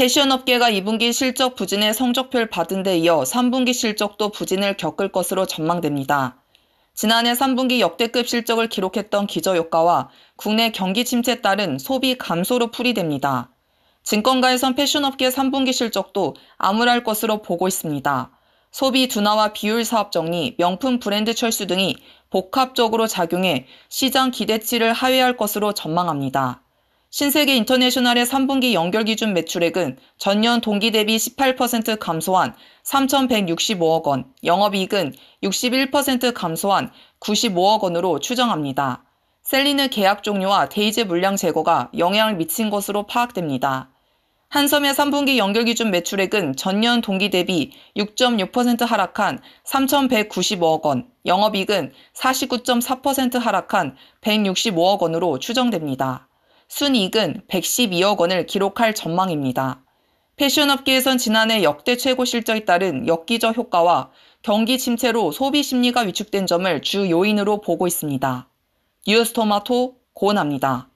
패션업계가 2분기 실적 부진의 성적표를 받은 데 이어 3분기 실적도 부진을 겪을 것으로 전망됩니다. 지난해 3분기 역대급 실적을 기록했던 기저효과와 국내 경기 침체 따른 소비 감소로 풀이됩니다. 증권가에선 패션업계 3분기 실적도 암울할 것으로 보고 있습니다. 소비 둔화와 비율 사업 정리, 명품 브랜드 철수 등이 복합적으로 작용해 시장 기대치를 하회할 것으로 전망합니다. 신세계 인터내셔널의 3분기 연결 기준 매출액은 전년 동기 대비 18% 감소한 3,165억 원, 영업이익은 61% 감소한 95억 원으로 추정합니다. 셀린의 계약 종료와 데이즈 물량 제거가 영향을 미친 것으로 파악됩니다. 한섬의 3분기 연결 기준 매출액은 전년 동기 대비 6.6% 하락한 3,195억 원, 영업이익은 49.4% 하락한 165억 원으로 추정됩니다. 순이익은 112억 원을 기록할 전망입니다. 패션업계에선 지난해 역대 최고 실적에 따른 역기적 효과와 경기 침체로 소비 심리가 위축된 점을 주 요인으로 보고 있습니다. 뉴스토마토 고은합니다.